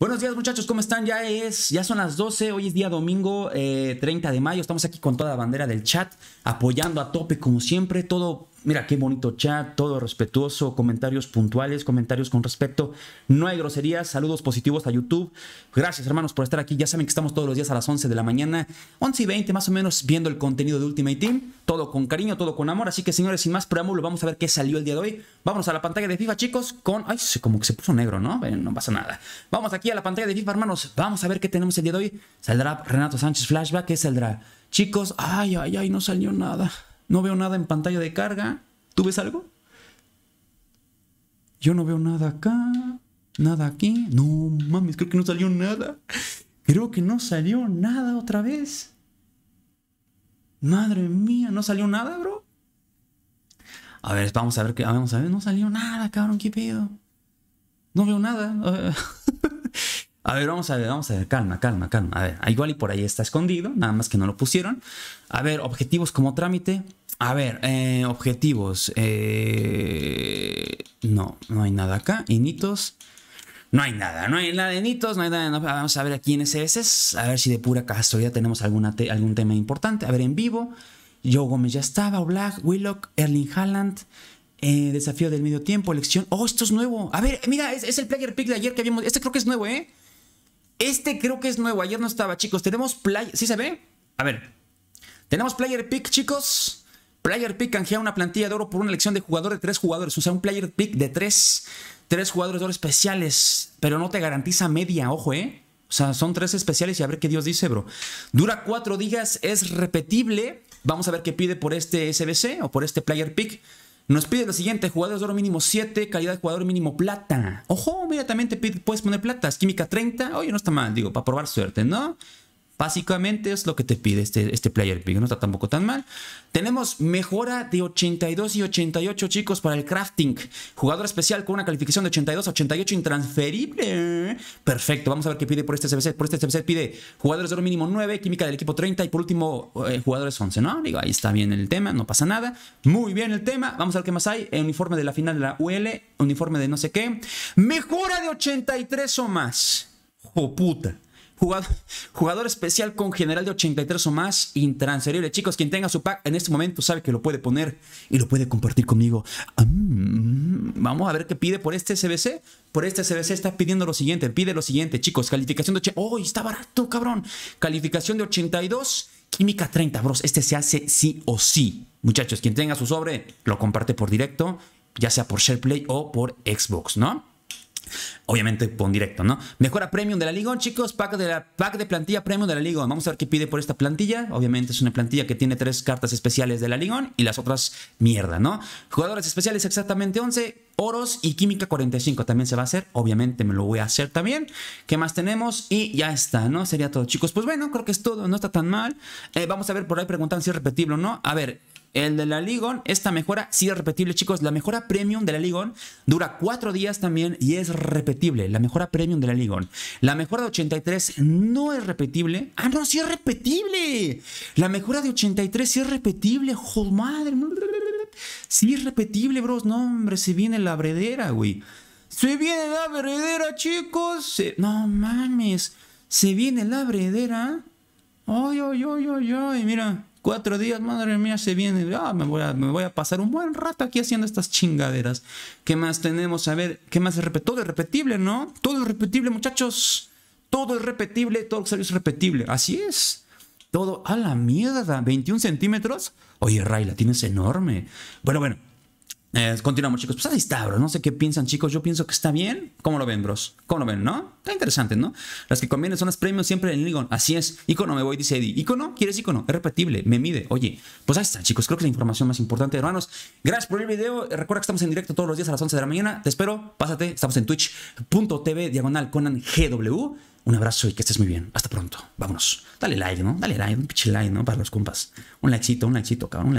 Buenos días muchachos, ¿cómo están? Ya es, ya son las 12, hoy es día domingo 30 eh, de mayo, estamos aquí con toda la bandera del chat, apoyando a tope como siempre, todo Mira qué bonito chat, todo respetuoso, comentarios puntuales, comentarios con respeto. No hay groserías, saludos positivos a YouTube. Gracias hermanos por estar aquí. Ya saben que estamos todos los días a las 11 de la mañana, 11 y 20 más o menos, viendo el contenido de Ultimate Team. Todo con cariño, todo con amor. Así que señores, sin más preámbulo, vamos a ver qué salió el día de hoy. Vamos a la pantalla de FIFA, chicos, con... Ay, como que se puso negro, ¿no? no pasa nada. Vamos aquí a la pantalla de FIFA, hermanos. Vamos a ver qué tenemos el día de hoy. ¿Saldrá Renato Sánchez Flashback? ¿Qué saldrá? Chicos, ay, ay, ay, no salió nada. No veo nada en pantalla de carga. ¿Tú ves algo? Yo no veo nada acá. Nada aquí. No mames, creo que no salió nada. Creo que no salió nada otra vez. Madre mía, ¿no salió nada, bro? A ver, vamos a ver qué. Vamos a ver, no salió nada, cabrón, qué pedo. No veo nada. A ver, vamos a ver, vamos a ver, calma, calma, calma. A ver, ah, igual y por ahí está escondido, nada más que no lo pusieron. A ver, objetivos como trámite. A ver, eh, objetivos. Eh, no, no hay nada acá. Y Nitos. No hay nada, no hay nada de nitos, no hay nada. vamos a ver aquí en SS, a ver si de pura casualidad tenemos alguna algún tema importante. A ver, en vivo, yo Gómez ya estaba, Black, Willock, Erling Haaland, eh, desafío del medio tiempo, elección. Oh, esto es nuevo. A ver, mira, es, es el player pick de ayer que habíamos. Este creo que es nuevo, ¿eh? Este creo que es nuevo, ayer no estaba, chicos. Tenemos player... ¿Sí se ve? A ver. Tenemos player pick, chicos. Player pick canjea una plantilla de oro por una elección de jugador de tres jugadores. O sea, un player pick de tres, tres jugadores de oro especiales. Pero no te garantiza media, ojo, ¿eh? O sea, son tres especiales y a ver qué Dios dice, bro. Dura cuatro días, es repetible. Vamos a ver qué pide por este SBC o por este player pick. Nos pide lo siguiente, jugadores de oro mínimo 7, calidad de jugador mínimo plata. Ojo, mira, también te puedes poner plata. química 30, oye, no está mal, digo, para probar suerte, ¿no? Básicamente es lo que te pide este, este player pide no está tampoco tan mal. Tenemos mejora de 82 y 88 chicos para el crafting. Jugador especial con una calificación de 82 a 88 intransferible. Perfecto, vamos a ver qué pide por este CBC. Por este CBC pide jugadores de oro mínimo 9, química del equipo 30 y por último eh, jugadores 11, ¿no? Digo, ahí está bien el tema, no pasa nada. Muy bien el tema, vamos a ver qué más hay. uniforme de la final de la UL, uniforme de no sé qué. Mejora de 83 o más. ¡Oh, puta! Jugador, jugador, especial con general de 83 o más, intransferible. Chicos, quien tenga su pack en este momento sabe que lo puede poner y lo puede compartir conmigo. Ah, mm, vamos a ver qué pide por este CBC. Por este CBC está pidiendo lo siguiente. Pide lo siguiente, chicos. Calificación de 80. ¡Oh, está barato, cabrón! Calificación de 82, química 30, bros. Este se hace sí o sí. Muchachos, quien tenga su sobre, lo comparte por directo, ya sea por SharePlay o por Xbox, ¿no? Obviamente pon directo, ¿no? Mejora premium de la Ligón, chicos. Pack de, la, pack de plantilla premium de la Ligón. Vamos a ver qué pide por esta plantilla. Obviamente es una plantilla que tiene tres cartas especiales de la Ligón y las otras mierda, ¿no? Jugadores especiales exactamente 11. Oros y Química 45 también se va a hacer. Obviamente me lo voy a hacer también. ¿Qué más tenemos? Y ya está, ¿no? Sería todo, chicos. Pues bueno, creo que es todo. No está tan mal. Eh, vamos a ver por ahí preguntan si es repetible o no. A ver, el de la Ligon, esta mejora sí es repetible, chicos. La mejora premium de la Ligon dura cuatro días también y es repetible. La mejora premium de la Ligon. La mejora de 83 no es repetible. Ah, no, sí es repetible. La mejora de 83 sí es repetible. Joder, madre. Sí es repetible, bros. No, hombre, se viene la bredera, güey. Se viene la bredera, chicos. No mames. Se viene la bredera. Ay, ay, ay, ay, ay, mira. Cuatro días, madre mía, se viene. Ah, me voy, a, pasar un buen rato aquí haciendo estas chingaderas. ¿Qué más tenemos? A ver, ¿qué más es repetible? Todo es repetible, ¿no? Todo es repetible, muchachos. Todo es repetible, todo salió es repetible. Así es. Todo a la mierda. 21 centímetros. Oye, Ray, la tienes enorme. Bueno, bueno, eh, continuamos, chicos. Pues ahí está, bro. No sé qué piensan, chicos. Yo pienso que está bien. ¿Cómo lo ven, bros? ¿Cómo lo ven, no? Está interesante, ¿no? Las que convienen son las premios siempre en Ligon. Así es. Icono, me voy, dice Eddie. Icono, ¿quieres icono? Es repetible, me mide. Oye, pues ahí está, chicos. Creo que es la información más importante, hermanos. Gracias por el video. Recuerda que estamos en directo todos los días a las 11 de la mañana. Te espero. Pásate. Estamos en twitch.tv diagonal Conan Un abrazo y que estés muy bien. Hasta pronto. Vámonos. Dale like, ¿no? Dale like, un pinche like, ¿no? Para los compas. Un likecito, un likecito, cabrón. Un like.